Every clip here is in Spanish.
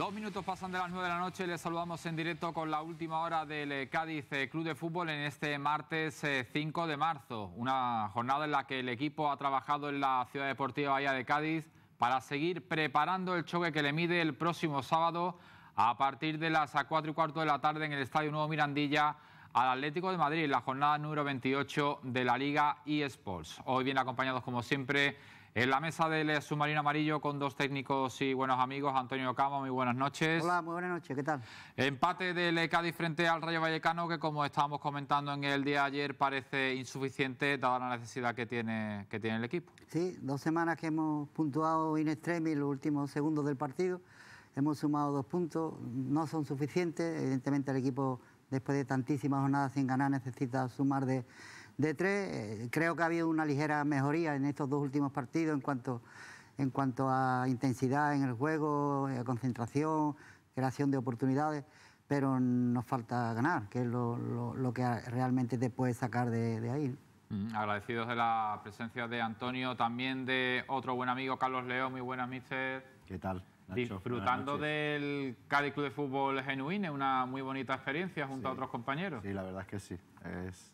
Dos minutos pasan de las nueve de la noche les saludamos en directo con la última hora del eh, Cádiz eh, Club de Fútbol en este martes 5 eh, de marzo. Una jornada en la que el equipo ha trabajado en la Ciudad Deportiva Bahía de Cádiz para seguir preparando el choque que le mide el próximo sábado a partir de las 4 y cuarto de la tarde en el Estadio Nuevo Mirandilla al Atlético de Madrid, la jornada número 28 de la Liga eSports. Hoy bien acompañados como siempre en la mesa del eh, submarino amarillo con dos técnicos y buenos amigos, Antonio Cama, muy buenas noches. Hola, muy buenas noches, ¿qué tal? Empate del Cádiz frente al Rayo Vallecano, que como estábamos comentando en el día de ayer, parece insuficiente dada la necesidad que tiene, que tiene el equipo. Sí, dos semanas que hemos puntuado in extremis los últimos segundos del partido, hemos sumado dos puntos, no son suficientes, evidentemente el equipo después de tantísimas jornadas sin ganar necesita sumar de de tres. Creo que ha habido una ligera mejoría en estos dos últimos partidos en cuanto, en cuanto a intensidad en el juego, eh, concentración, creación de oportunidades, pero nos falta ganar, que es lo, lo, que realmente te puedes sacar de, de ahí. agradecidos de la presencia de Antonio, también de otro buen amigo, Carlos León, muy buenas, mister. ¿Qué tal? disfrutando del Cádiz Club de Fútbol Genuine, una muy bonita experiencia junto a otros compañeros. Sí, la verdad es que sí. es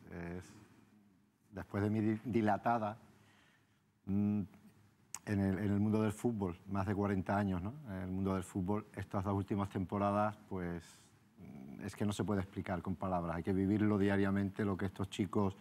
después de mi dilatada mm, en, el, mundo del fútbol, más de 40 años ¿no? en el mundo del fútbol, estas dos últimas temporadas, pues mm, es que no se puede explicar con palabras, hay que vivirlo diariamente, lo que estos chicos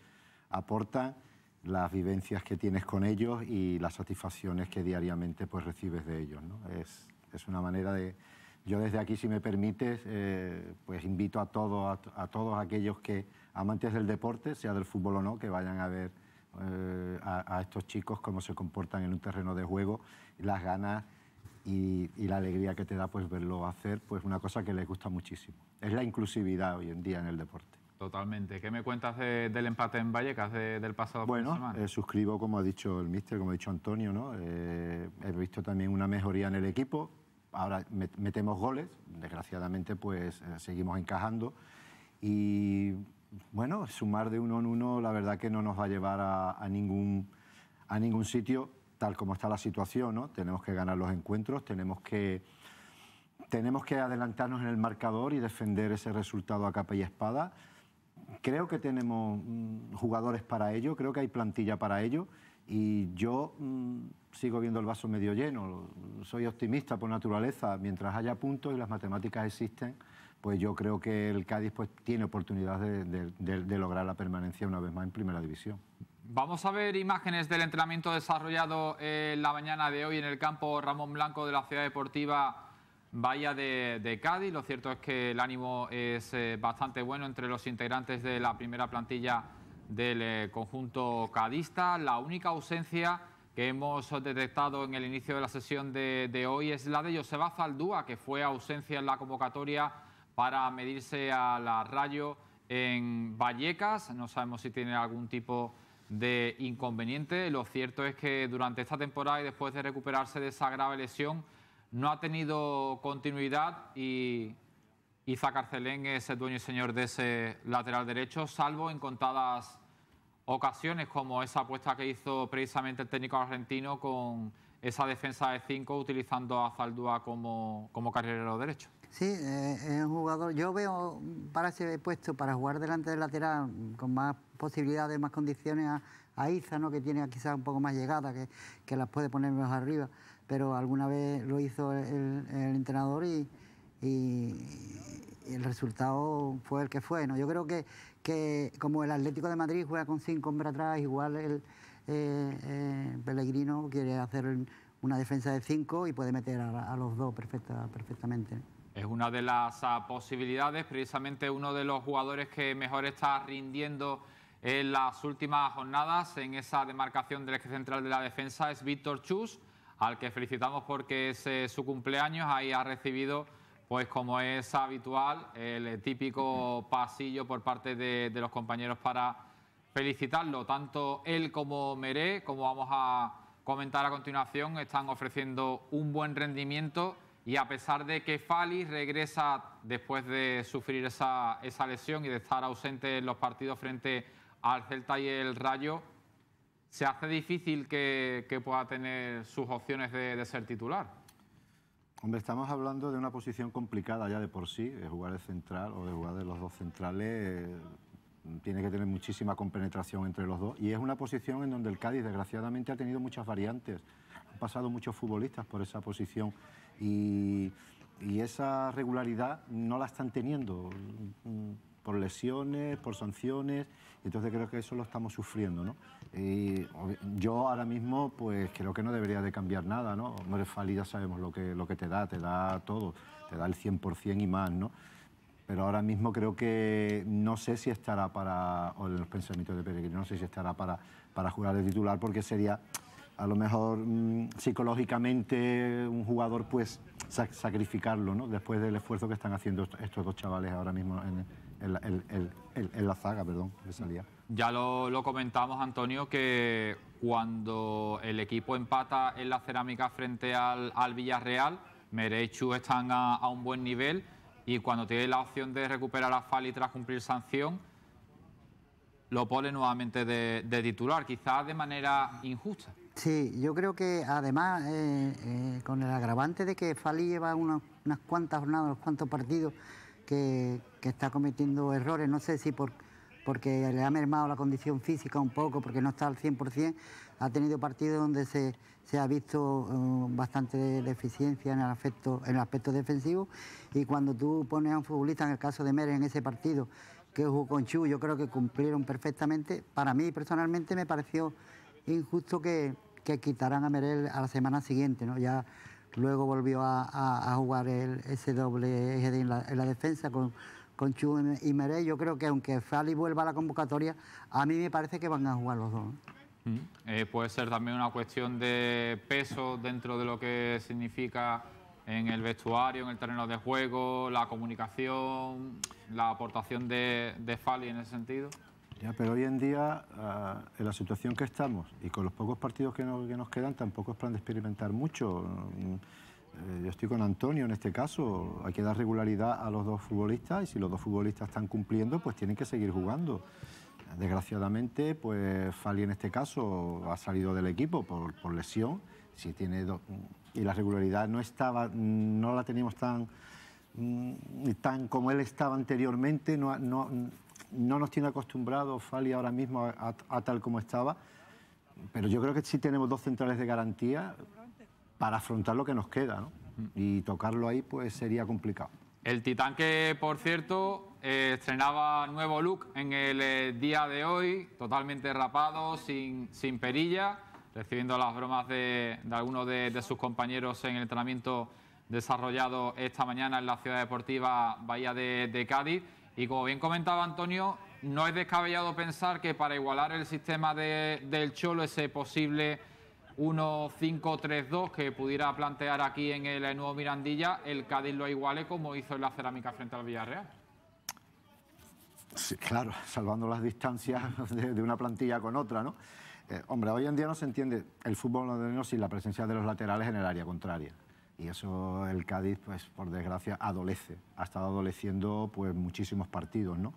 aportan, las vivencias que tienes con ellos y las satisfacciones que diariamente pues, recibes de ellos. ¿no? Es, es una manera de, yo desde aquí, si me permites, eh, pues invito a todos, a, todos aquellos que, amantes del deporte, sea del fútbol o no, que vayan a ver eh, a, estos chicos cómo se comportan en un terreno de juego, las ganas y, la alegría que te da pues verlo hacer, pues una cosa que les gusta muchísimo. Es la inclusividad hoy en día en el deporte. Totalmente. ¿Qué me cuentas del empate en Vallecas del pasado bueno, eh, suscribo, como ha dicho el míster, como ha dicho Antonio, ¿no? he visto también una mejoría en el equipo, ahora metemos goles, desgraciadamente pues eh, seguimos encajando y bueno, sumar de uno en uno la verdad que no nos va a llevar a, ningún, a ningún sitio tal como está la situación, ¿no? Tenemos que ganar los encuentros, tenemos que, tenemos que adelantarnos en el marcador y defender ese resultado a capa y espada. Creo que tenemos mm, jugadores para ello, creo que hay plantilla para ello y yo mm, sigo viendo el vaso medio lleno, soy optimista por naturaleza, mientras haya puntos y las matemáticas existen, pues yo creo que el Cádiz pues, tiene oportunidad de, lograr la permanencia una vez más en Primera División. Vamos a ver imágenes del entrenamiento desarrollado en la mañana de hoy en el campo Ramón Blanco de la Ciudad Deportiva Bahía de, Cádiz. Lo cierto es que el ánimo es eh, bastante bueno entre los integrantes de la primera plantilla del eh, conjunto cadista. La única ausencia que hemos detectado en el inicio de la sesión de, hoy es la de Joseba Zaldúa, que fue ausencia en la convocatoria para medirse a la Rayo en Vallecas. No sabemos si tiene algún tipo de inconveniente. Lo cierto es que durante esta temporada y después de recuperarse de esa grave lesión, no ha tenido continuidad y Iza Carcelén es el dueño y señor de ese lateral derecho, salvo en contadas ocasiones, como esa apuesta que hizo precisamente el técnico argentino con esa defensa de cinco utilizando a Zaldúa como, como carrilero derecho. Sí, eh, es un jugador. Yo veo para ese puesto, para jugar delante del lateral, con más posibilidades, más condiciones a, Iza, ¿no? que tiene quizás un poco más llegada, que, las puede poner más arriba. Pero alguna vez lo hizo el, entrenador y, el resultado fue el que fue. ¿no? Yo creo que, que como el Atlético de Madrid juega con cinco hombres atrás, igual el eh, eh, Pellegrino quiere hacer una defensa de cinco y puede meter a, los dos perfectamente. Es una de las ah, posibilidades, precisamente uno de los jugadores que mejor está rindiendo en las últimas jornadas en esa demarcación del eje central de la defensa es Víctor Chus, al que felicitamos porque es eh, su cumpleaños, ahí ha recibido pues como es habitual, el típico pasillo por parte de, los compañeros para felicitarlo. Tanto él como Meré, como vamos a comentar a continuación, están ofreciendo un buen rendimiento y a pesar de que Fali regresa después de sufrir esa, lesión y de estar ausente en los partidos frente al Celta y el Rayo, se hace difícil que, pueda tener sus opciones de ser titular. Hombre, estamos hablando de una posición complicada ya de por sí. De jugar de central o de jugar de los dos centrales eh, tiene que tener muchísima compenetración entre los dos. Y es una posición en donde el Cádiz, desgraciadamente, ha tenido muchas variantes. Han pasado muchos futbolistas por esa posición. Y, y esa regularidad no la están teniendo por lesiones, por sanciones, entonces creo que eso lo estamos sufriendo, ¿no? Y yo ahora mismo, pues creo que no debería de cambiar nada, ¿no? ...no eres ya sabemos lo que, lo que te da, te da todo, te da el 100% y más, ¿no? Pero ahora mismo creo que no sé si estará para, o en los pensamientos de Peregrino, no sé si estará para, para jugar de titular, porque sería a lo mejor mm, psicológicamente un jugador pues sacrificarlo, ¿no? Después del esfuerzo que están haciendo estos dos chavales ahora mismo en, en, la zaga, perdón, me salía. Ya lo, comentamos, Antonio, que cuando el equipo empata en la cerámica frente al, Villarreal, Merechu están a, un buen nivel y cuando tiene la opción de recuperar a Fali tras cumplir sanción, lo pone nuevamente de, titular, quizás de manera injusta. Sí, yo creo que además, eh, eh, con el agravante de que Fali lleva unas cuantas jornadas, unos cuantos partidos que, que está cometiendo errores, no sé si por, porque le ha mermado la condición física un poco, porque no está al 100%, ha tenido partidos donde se, se ha visto uh, bastante deficiencia en el, aspecto, en el aspecto defensivo y cuando tú pones a un futbolista, en el caso de Merel en ese partido, que jugó con Chu, yo creo que cumplieron perfectamente. Para mí personalmente me pareció injusto que, quitaran a Merel a la semana siguiente, ¿no? Ya luego volvió a, jugar el, ese doble eje en, la, en la defensa con con Chu y Meré, yo creo que aunque Fali vuelva a la convocatoria, a mí me parece que van a jugar los dos. ¿eh? Mm. Eh, puede ser también una cuestión de peso dentro de lo que significa en el vestuario, en el terreno de juego, la comunicación, la aportación de, de Fali en ese sentido. Ya, pero hoy en día, ah, en la situación que estamos y con los pocos partidos que, nos quedan, tampoco es plan de experimentar mucho. Eh, yo estoy con Antonio en este caso, hay que dar regularidad a los dos futbolistas y si los dos futbolistas están cumpliendo, pues tienen que seguir jugando. Desgraciadamente, pues Fali en este caso ha salido del equipo por, lesión, si tiene y la regularidad no estaba, no la teníamos tan, mm, tan como él estaba anteriormente, no, nos tiene acostumbrado Fali ahora mismo a, tal como estaba. Pero yo creo que sí tenemos dos centrales de garantía, para afrontar lo que nos queda, ¿no? Y tocarlo ahí pues sería complicado. El Titán que, por cierto, eh, estrenaba nuevo look en el eh, día de hoy, totalmente rapado, sin, perilla, recibiendo las bromas de, algunos de, sus compañeros en el entrenamiento desarrollado esta mañana en la ciudad deportiva Bahía de, de Cádiz. Y como bien comentaba Antonio, no es descabellado pensar que para igualar el sistema del Cholo ese posible 1-5-3-2 que pudiera plantear aquí en el eh, nuevo Mirandilla, el Cádiz lo iguale como hizo en la cerámica frente al Villarreal. Sí, claro, salvando las distancias de, una plantilla con otra, ¿no? Eh, hombre, hoy en día no se entiende el fútbol moderno sin la presencia de los laterales en el área contraria. Y eso el Cádiz, pues por desgracia, adolece. Ha estado adoleciendo pues muchísimos partidos, ¿no?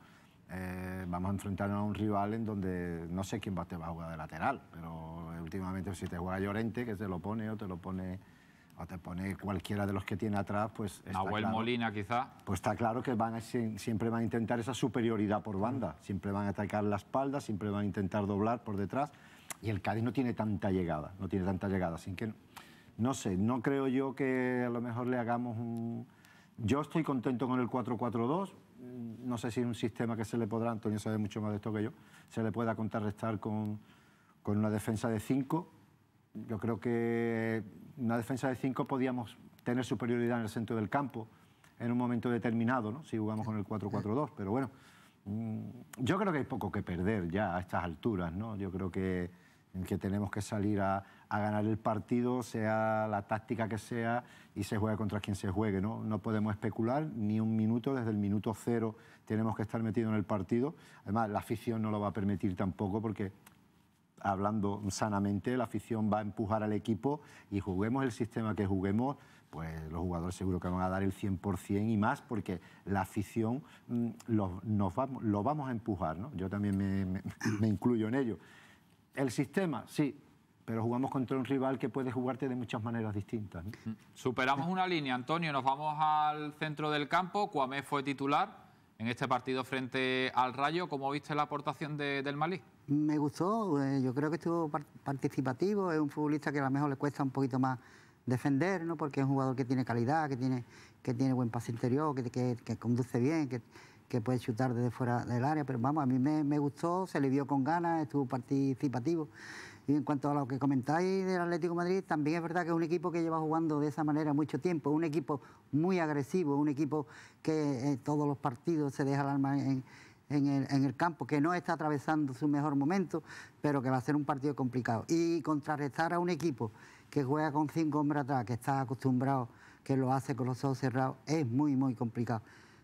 Eh, vamos a enfrentarnos a un rival en donde no sé quién va, te va a jugar de lateral, pero últimamente si te juega Llorente, que se lo pone o te lo pone o te pone cualquiera de los que tiene atrás, pues... Está Nahuel Molina, quizá. Pues está claro que van siempre van a intentar esa superioridad por banda, siempre van a atacar la espalda, siempre van a intentar doblar por detrás, y el Cádiz no tiene tanta llegada, no tiene tanta llegada, así que... No sé, no creo yo que a lo mejor le hagamos un... Yo estoy contento con el 4-4-2, no sé si un sistema que se le podrá, Antonio sabe mucho más de esto que yo, se le pueda contrarrestar con, con una defensa de 5. Yo creo que una defensa de 5 podíamos tener superioridad en el centro del campo en un momento determinado, ¿no? si jugamos con el 4-4-2, pero bueno, mm, yo creo que hay poco que perder ya a estas alturas, ¿no? yo creo que, que tenemos que salir a, a ganar el partido, sea la táctica que sea, y se juegue contra quien se juegue. ¿no? no podemos especular ni un minuto, desde el minuto cero tenemos que estar metidos en el partido. Además, la afición no lo va a permitir tampoco porque hablando sanamente, la afición va a empujar al equipo y juguemos el sistema que juguemos, pues los jugadores seguro que van a dar el 100% y más porque la afición mm, lo, nos lo vamos a empujar, Yo también me incluyo en ello. El sistema, sí, pero jugamos contra un rival que puede jugarte de muchas maneras distintas. Mm. Superamos una línea, Antonio, nos vamos al centro del campo, Cuamé fue titular en este partido frente al Rayo, ¿cómo viste la aportación de, del Malí? Me gustó, eh, yo creo que estuvo participativo, es un futbolista que a lo mejor le cuesta un poquito más defender, ¿no? porque es un jugador que tiene calidad, que tiene, que tiene buen pase interior, que, conduce bien, que, que puede chutar desde fuera del área, pero vamos, a mí me, me gustó, se le vio con ganas, estuvo participativo. Y en cuanto a lo que comentáis del Atlético Madrid, también es verdad que es un equipo que lleva jugando de esa manera mucho tiempo, un equipo muy agresivo, un equipo que en eh, todos los partidos se deja el alma en, en el, campo, que no está atravesando su mejor momento, pero que va a ser un partido complicado. Y contrarrestar a un equipo que juega con cinco hombres atrás, que está acostumbrado, que lo hace con los ojos cerrados, es muy, muy complicado.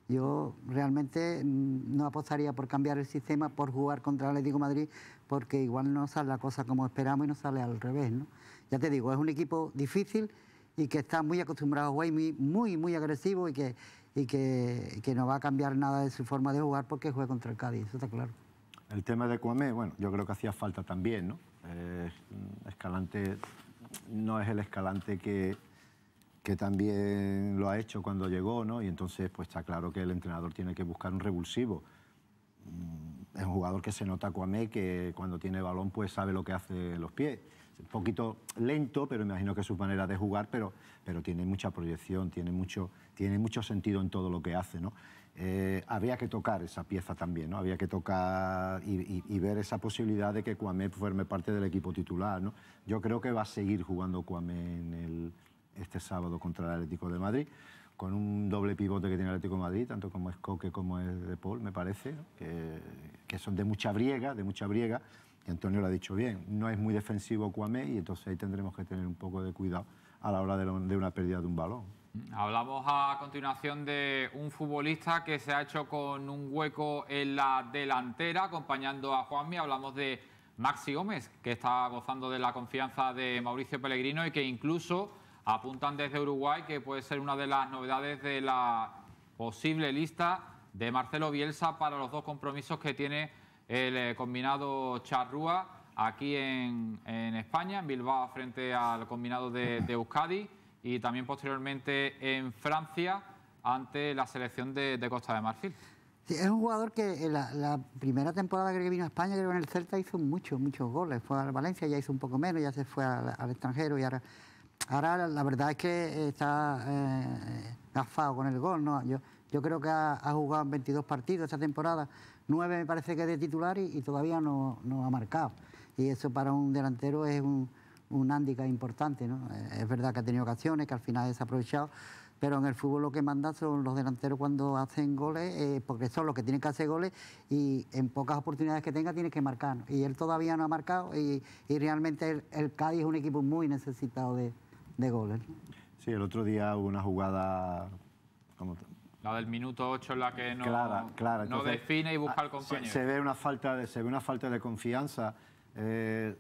Yo realmente mm, no apostaría por cambiar el sistema, por jugar contra el Atlético Madrid, porque igual no sale la cosa como esperamos y no sale al revés. ¿no? Ya te digo, es un equipo difícil y que está muy acostumbrado a jugar muy, muy agresivo y que, y que, no va a cambiar nada de su forma de jugar porque juega contra el Cádiz, eso está claro. El tema de Cuamé, bueno, yo creo que hacía falta también, ¿no? Eh, escalante no es el escalante que, que también lo ha hecho cuando llegó, ¿no? Y entonces, pues está claro que el entrenador tiene que buscar un revulsivo. Mm, es un jugador que se nota Cuamé, que cuando tiene balón, pues sabe lo que hace los pies. Un poquito lento, pero imagino que es su manera de jugar, pero, pero tiene mucha proyección, tiene mucho, tiene mucho sentido en todo lo que hace, ¿no? Eh, había que tocar esa pieza también, ¿no? Había que tocar y, y ver esa posibilidad de que Cuamé forme parte del equipo titular, ¿no? Yo creo que va a seguir jugando Cuamé en el, este sábado contra el Atlético de Madrid, con un doble pivote que tiene el Atlético de Madrid, tanto como es Coque como es De Paul, me parece, que, son de mucha briega, de mucha briega, y Antonio lo ha dicho bien, no es muy defensivo Cuamé y entonces ahí tendremos que tener un poco de cuidado a la hora de, de una pérdida de un balón. Hablamos a continuación de un futbolista que se ha hecho con un hueco en la delantera, acompañando a Juanmi. Hablamos de Maxi Gómez, que está gozando de la confianza de Mauricio Pellegrino y que incluso Apuntan desde Uruguay que puede ser una de las novedades de la posible lista de Marcelo Bielsa para los dos compromisos que tiene el eh, combinado Charrúa aquí en, España, en Bilbao frente al combinado de, Euskadi y también posteriormente en Francia ante la selección de, Costa de Marfil. es un jugador que eh, la, primera temporada que vino a España, creo en el Celta, hizo muchos, muchos goles. Fue al Valencia, ya hizo un poco menos, ya se fue al, al extranjero y ahora ahora la verdad es que eh, está eh, gafado con el gol, ¿no? Yo, creo que ha, jugado 22 partidos esta temporada, nueve me parece que de titular y, todavía no, ha marcado. Y eso para un delantero es un, un importante, ¿no? Eh, es verdad que ha tenido ocasiones, que al final ha aprovechado, pero en el fútbol lo que manda son los delanteros cuando hacen goles, eh, porque son los que tienen que hacer goles y en pocas oportunidades que tenga tiene que marcar. Y él todavía no ha marcado y, realmente el Cádiz es un equipo muy necesitado de, de goles. Sí, el otro día hubo una jugada... Como... La del minuto 8 en la que no, no define y busca ah, el compañero. Se, ve una falta de, se ve una falta de confianza, eh,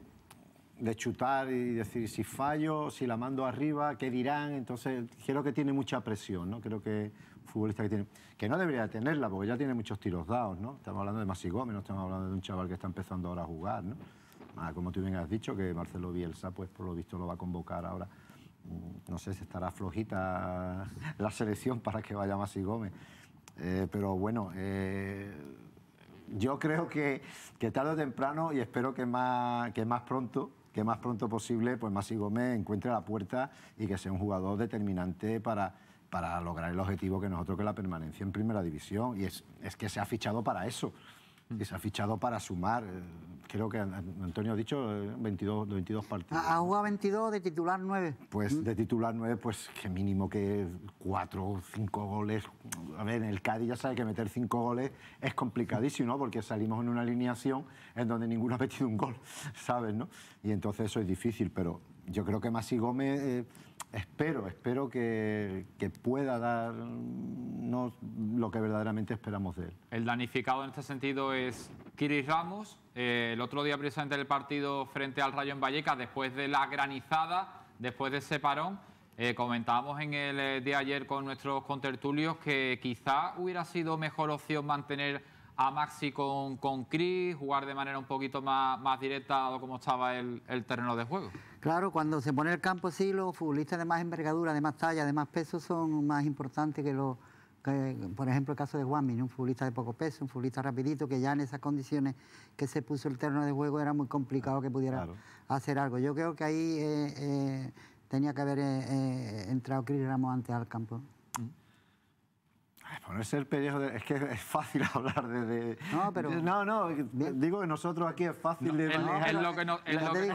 de chutar y decir si fallo, si la mando arriba, ¿qué dirán? Entonces creo que tiene mucha presión, ¿no? Creo que un futbolista que tiene... Que no debería tenerla porque ya tiene muchos tiros dados, ¿no? Estamos hablando de Masi Gómez, estamos hablando de un chaval que está empezando ahora a jugar, ¿no? Ah, como tú bien has dicho, que Marcelo Bielsa, pues por lo visto lo va a convocar ahora Mm, no sé si estará flojita la selección para que vaya Masi Gómez. Eh, pero bueno, eh, yo creo que, tarde o temprano, y espero que más, pronto, que más pronto posible, pues Masi Gómez encuentre la puerta y que sea un jugador determinante para, lograr el objetivo que nosotros, que es la permanencia en primera división. Y es que se ha fichado para eso. Y se ha fichado para sumar, eh, creo que Antonio ha dicho 22, eh, 22 partidos. ¿Ha jugado 22 de titular 9? Pues mm. de titular 9, pues que mínimo que cuatro o cinco goles. A ver, el Cádiz ya sabe que meter cinco goles es complicadísimo, ¿no? Porque salimos en una alineación en donde ninguno ha metido un gol, ¿sabes? ¿no? Y entonces eso es difícil, pero yo creo que Maxi Gómez, eh, espero, espero que, pueda darnos mm, lo que verdaderamente esperamos de él. El danificado en este sentido es Kiris Ramos. Eh, el otro día, precisamente, del partido frente al Rayo en Vallecas, después de la granizada, después de ese parón, eh, comentábamos en el día ayer con nuestros contertulios que quizá hubiera sido mejor opción mantener a Maxi con, con Chris, jugar de manera un poquito más, más directa como estaba el terreno de juego. Claro, cuando se pone el campo sí, los futbolistas de más envergadura, de más talla, de más peso son más importantes que los por ejemplo, el caso de Juanmin, un futbolista de poco peso, un futbolista rapidito, que ya en esas condiciones que se puso el terreno de juego era muy complicado que pudiera hacer algo. Yo creo que ahí eh, eh, tenía que haber eh, entrado Cris Ramos antes al campo. Ponerse el pellejo es que es fácil hablar desde... No, pero... No, no, digo que nosotros aquí es fácil de... Es, es lo que, nos,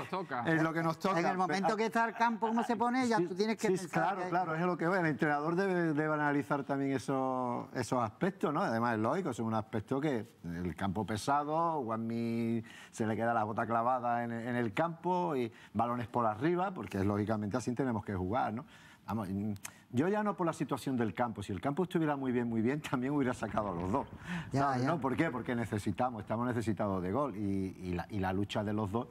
toca. Es lo que nos toca. En el momento ah, que está el campo, ¿cómo se pone? Ya tú tienes que sí, claro, claro, es lo que ve. El entrenador debe, analizar también esos, esos aspectos, ¿no? Además es lógico, es un aspecto que el campo pesado, Juanmi se le queda la bota clavada en, en el campo y balones por arriba, porque es lógicamente así tenemos que jugar, ¿no? Mm, yo ya no por la situación del campo, si el campo estuviera muy bien, muy bien, también hubiera sacado a los dos. ¿No? ¿Por qué? Porque necesitamos, estamos necesitados de gol y, la, lucha de los dos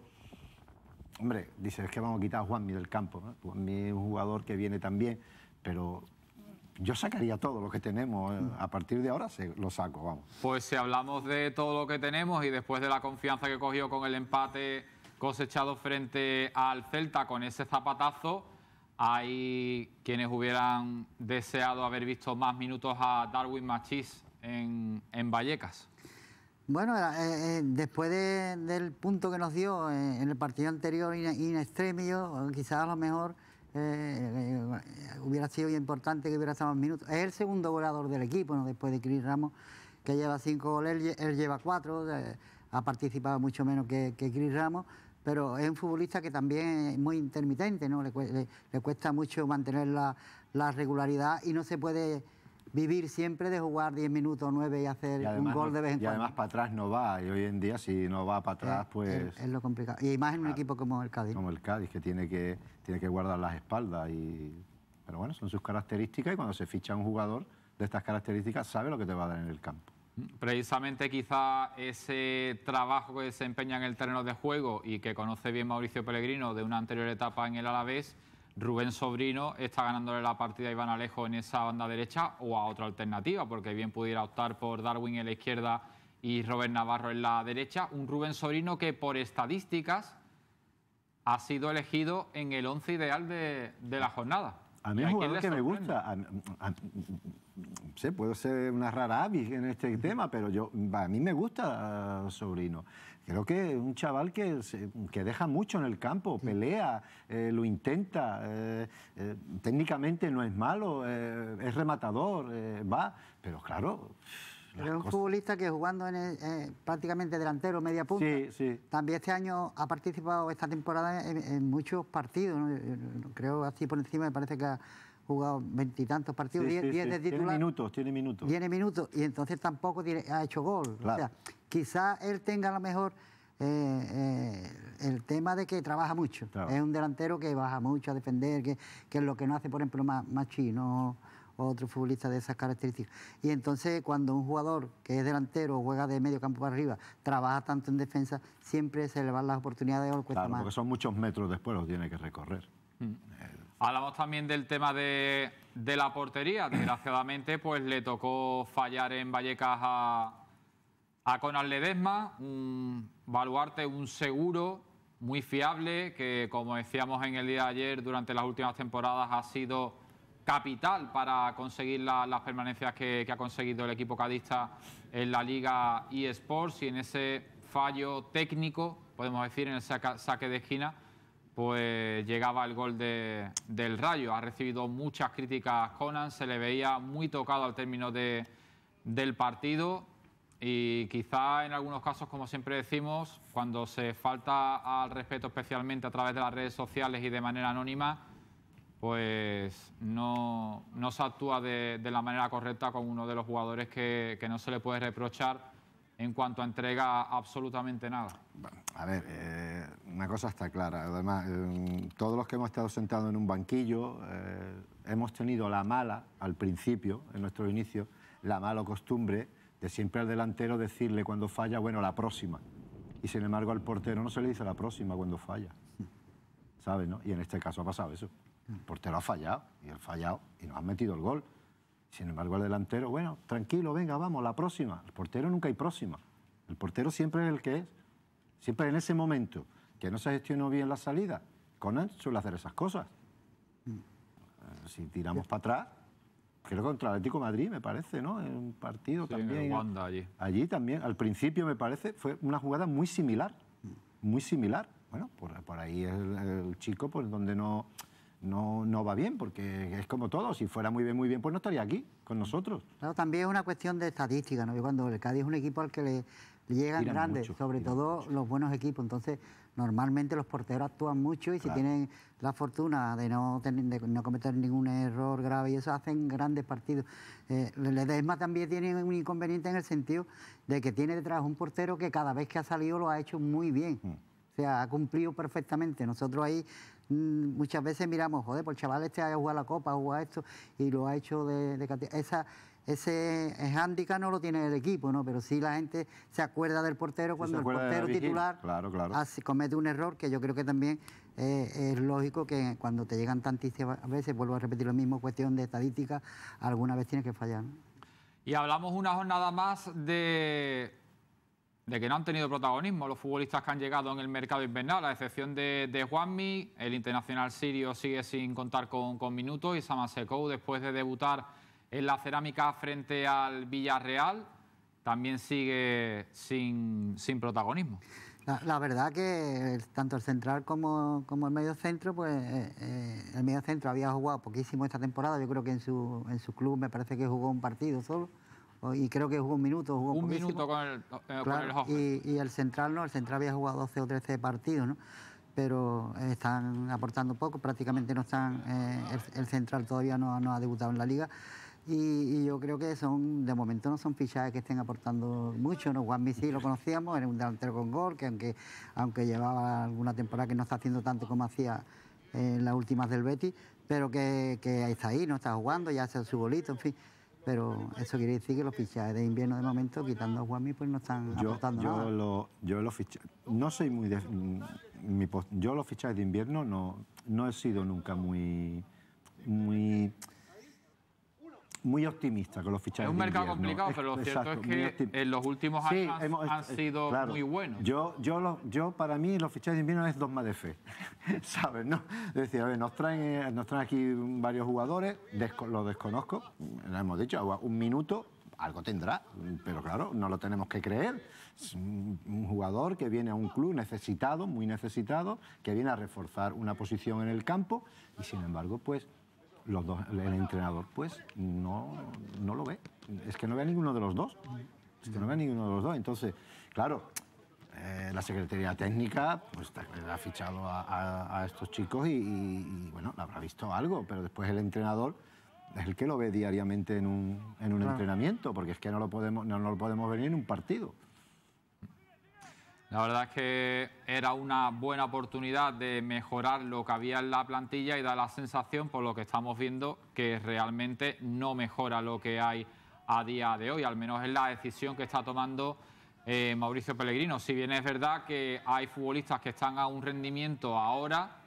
hombre, dices es que vamos a quitar a Juanmi del campo. Juanmi es un jugador que viene también, pero yo sacaría todo lo que tenemos. Eh, a partir de ahora lo saco, vamos. Pues si hablamos de todo lo que tenemos y después de la confianza que cogió con el empate cosechado frente al Celta con ese zapatazo hay quienes hubieran deseado haber visto más minutos a Darwin Machis en, en Vallecas. Bueno, eh, eh, después del punto que nos dio eh, en el partido anterior in, extremis, extremio, quizás a lo mejor hubiera sido importante que hubiera estado más minutos. Es el segundo goleador del equipo, ¿no? después de Cris Ramos, que lleva cinco goles, él, lleva cuatro, ha participado mucho menos que, que Chris Ramos pero es un futbolista que también es muy intermitente, ¿no? Le, cuesta mucho mantener la, regularidad y no se puede vivir siempre de jugar 10 minutos, 9 y hacer un gol de vez en cuando. Y además para atrás no va, y hoy en día si no va para atrás, pues... Es, lo complicado, y más en un ah, equipo como el Cádiz. Como el Cádiz, que tiene que, tiene que guardar las espaldas, y... pero bueno, son sus características y cuando se ficha un jugador de estas características sabe lo que te va a dar en el campo. Precisamente quizá ese trabajo que desempeña en el terreno de juego y que conoce bien Mauricio Pellegrino de una anterior etapa en el Alavés, Rubén Sobrino está ganándole la partida a Iván Alejo en esa banda derecha o a otra alternativa, porque bien pudiera optar por Darwin en la izquierda y Robert Navarro en la derecha. Un Rubén Sobrino que por estadísticas ha sido elegido en el once ideal de, la jornada. A mí es un que me gusta sé, puedo ser una rara avis en este tema, pero yo, a mí me gusta ah, Sobrino. Creo que es un chaval que, que deja mucho en el campo, pelea, eh, lo intenta, eh, eh, técnicamente no es malo, es rematador, va, pero claro... Pero es un futbolista que jugando en prácticamente delantero, media punta. Sí, sí. También este año ha participado esta temporada en, muchos partidos. Creo así por encima, me parece que ha, jugado veintitantos partidos, diez, de Tiene minutos, tiene minutos. Tiene minutos, y entonces tampoco ha hecho gol. O sea, quizás él tenga a lo mejor eh, eh, el tema de que trabaja mucho. Es un delantero que baja mucho a defender, que, es lo que no hace, por ejemplo, Machino o otro futbolista de esas características. Y entonces cuando un jugador que es delantero juega de medio campo para arriba, trabaja tanto en defensa, siempre se le van las oportunidades o cuesta Porque son muchos metros después los tiene que recorrer. Mm. Eh, Hablamos también del tema de, la portería. Desgraciadamente, pues le tocó fallar en Vallecas a, a Conan Ledesma, un baluarte, un seguro muy fiable, que como decíamos en el día de ayer, durante las últimas temporadas ha sido capital para conseguir las permanencias que, ha conseguido el equipo cadista en la Liga eSports y en ese fallo técnico, podemos decir, en el saque de esquina pues llegaba el gol del Rayo. Ha recibido muchas críticas Conan, se le veía muy tocado al término de, del partido y quizá en algunos casos, como siempre decimos, cuando se falta al respeto especialmente a través de las redes sociales y de manera anónima, pues no, no se actúa de, de, la manera correcta con uno de los jugadores que, que no se le puede reprochar en cuanto a entrega absolutamente nada. A ver, eh, una cosa está clara. Además, eh, todos los que hemos estado sentados en un banquillo eh, hemos tenido la mala, al principio, en nuestro inicio, la mala costumbre de siempre al delantero decirle cuando falla, bueno, la próxima. Y sin embargo al portero no se le dice la próxima cuando falla. ¿Sabes? No? Y en este caso ha pasado eso. El portero ha fallado y el fallado y nos ha metido el gol. Sin embargo, el delantero, bueno, tranquilo, venga, vamos, la próxima. El portero nunca hay próxima. El portero siempre es el que es. Siempre en ese momento que no se gestionó bien la salida, Conan suele hacer esas cosas. Mm. Eh, si tiramos para atrás, creo contra Atlético Madrid, me parece, ¿no? En un partido también. allí. también, al principio me parece, fue una jugada muy similar. Mm. Muy similar. Bueno, por, ahí el, el chico, pues, donde no no, va bien, porque es como todo, si fuera muy bien, muy bien, pues no estaría aquí con nosotros. Claro, también es una cuestión de estadística, ¿no? Yo cuando el Cádiz es un equipo al que le, llegan grandes, sobre todo los buenos equipos, entonces normalmente los porteros actúan mucho y si tienen la fortuna de no, no cometer ningún error grave y eso hacen grandes partidos. Eh, Ledesma también tiene un inconveniente en el sentido de que tiene detrás un portero que cada vez que ha salido lo ha hecho muy bien. Mm. O sea, ha cumplido perfectamente. Nosotros ahí Mm, muchas veces miramos, joder, por pues chaval este haya jugado la copa, ha jugado esto, y lo ha hecho de, Esa, ese hándicap no lo tiene el equipo, ¿no? Pero sí la gente se acuerda del portero cuando el portero titular claro, claro. comete un error que yo creo que también eh, es lógico que cuando te llegan tantísimas veces, vuelvo a repetir lo mismo, cuestión de estadística, alguna vez tienes que fallar. Y hablamos una jornada más de de que no han tenido protagonismo los futbolistas que han llegado en el mercado invernal, a excepción de, Juanmi. El internacional sirio sigue sin contar con, minutos y Samasekou, después de debutar en la cerámica frente al Villarreal, también sigue sin, protagonismo. La, verdad que tanto el central como, el medio centro, pues eh, eh, el medio centro había jugado poquísimo esta temporada, yo creo que en su, en su club me parece que jugó un partido solo Oh, y creo que jugó un minuto. un minuto con el, y, el central no, el central había jugado 12 o 13 partidos, ¿no? pero eh, están aportando poco, prácticamente no están, eh, el, central todavía no, no, ha debutado en la liga. Y, yo creo que son, de momento no son fichajes que estén aportando mucho, ¿no? Juan Bici lo conocíamos, era un delantero con gol, que aunque, aunque llevaba alguna temporada que no está haciendo tanto como hacía en las últimas del Betis, pero que, que está ahí, no está jugando, ya hace su bolito, en fin pero eso quiere decir que los fichajes de invierno de momento, quitando a Guami, pues no están yo, aportando yo nada. Lo, yo los fichajes... No soy muy... De, mm, yo los de invierno no, no he sido nunca muy muy optimista con los fichajes. Es un mercado complicado, pero lo cierto es que en los últimos años han sido muy buenos. Yo, yo, yo, para mí, los fichajes de invierno es más de fe. ¿Sabes? ¿No? a ver, nos traen, eh, nos traen aquí varios jugadores, los desconozco, lo hemos dicho, un minuto, algo tendrá, pero claro, no lo tenemos que creer. Es un jugador que viene a un club necesitado, muy necesitado, que viene a reforzar una posición en el campo y sin embargo, pues los dos, el entrenador pues no, no lo ve. Es que no ve a ninguno de los dos. Es que no ve a ninguno de los dos. Entonces, claro, eh, la Secretaría Técnica pues, ha fichado a, estos chicos y, bueno, habrá visto algo, pero después el entrenador es el que lo ve diariamente en un, entrenamiento, porque es que no lo podemos, no, lo podemos ver en un partido. La verdad es que era una buena oportunidad de mejorar lo que había en la plantilla y da la sensación, por lo que estamos viendo, que realmente no mejora lo que hay a día de hoy, al menos es la decisión que está tomando eh, Mauricio Pellegrino. Si bien es verdad que hay futbolistas que están a un rendimiento ahora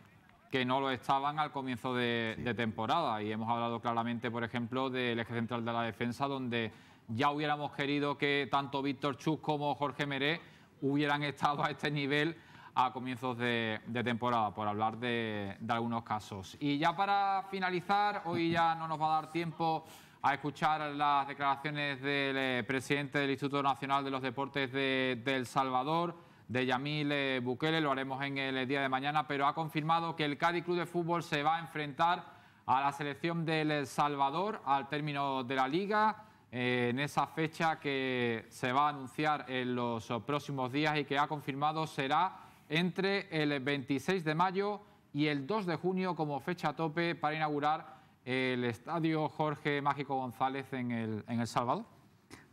que no lo estaban al comienzo de, de temporada y hemos hablado claramente, por ejemplo, del eje central de la defensa, donde ya hubiéramos querido que tanto Víctor Chus como Jorge Meré hubieran estado a este nivel a comienzos de, temporada, por hablar de, algunos casos. Y ya para finalizar, hoy ya no nos va a dar tiempo a escuchar las declaraciones del eh, presidente del Instituto Nacional de los Deportes de, El Salvador, de Yamil eh, Bukele, lo haremos en el eh, día de mañana, pero ha confirmado que el Cádiz Club de Fútbol se va a enfrentar a la selección del Salvador al término de la liga eh, en esa fecha que se va a anunciar en los próximos días y que ha confirmado será entre el 26 de mayo y el 2 de junio como fecha tope para inaugurar el Estadio Jorge Mágico González en El, en el Salvador.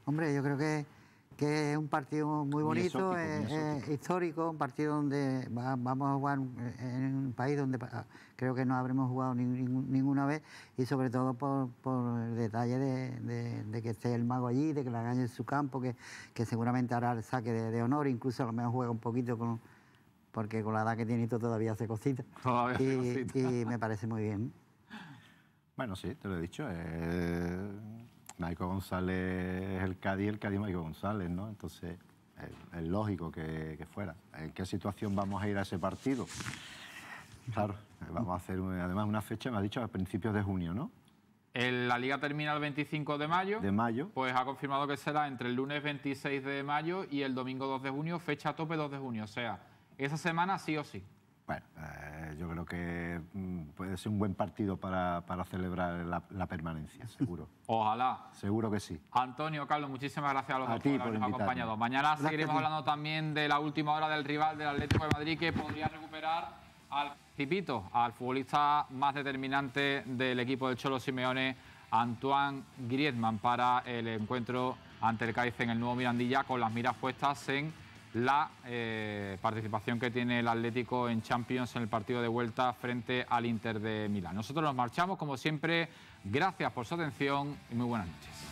Hombre, yo creo que que es un partido muy bonito, eh, eh, histórico, un partido donde vamos a jugar en un país donde creo que no habremos jugado ninguna vez y sobre todo por, el detalle de, que esté el mago allí, de que la gane en su campo, que, seguramente hará el saque de, honor, incluso a lo mejor juega un poquito con, porque con la edad que tiene esto todavía hace cositas. Todavía cosita. y me parece muy bien. Bueno, sí, te lo he dicho. Eh, Maico González es el Cádiz, el Cádiz Maico González, ¿no? Entonces es, lógico que, fuera. ¿En qué situación vamos a ir a ese partido? Claro, vamos a hacer además una fecha, me ha dicho, a principios de junio, ¿no? La liga termina el 25 de mayo. De mayo. Pues ha confirmado que será entre el lunes 26 de mayo y el domingo 2 de junio, fecha tope 2 de junio. O sea, esa semana sí o sí. Bueno, eh, yo creo que mm, puede ser un buen partido para, celebrar la, permanencia, seguro. Ojalá. Seguro que sí. Antonio, Carlos, muchísimas gracias a los dos por habernos acompañado. Mañana seguiremos hablando también de la última hora del rival del Atlético de Madrid que podría recuperar al tipito, al futbolista más determinante del equipo del Cholo Simeone, Antoine Griezmann, para el encuentro ante el Cádiz en el nuevo Mirandilla con las miras puestas en la eh, participación que tiene el Atlético en Champions en el partido de vuelta frente al Inter de Milán. Nosotros nos marchamos, como siempre, gracias por su atención y muy buenas noches.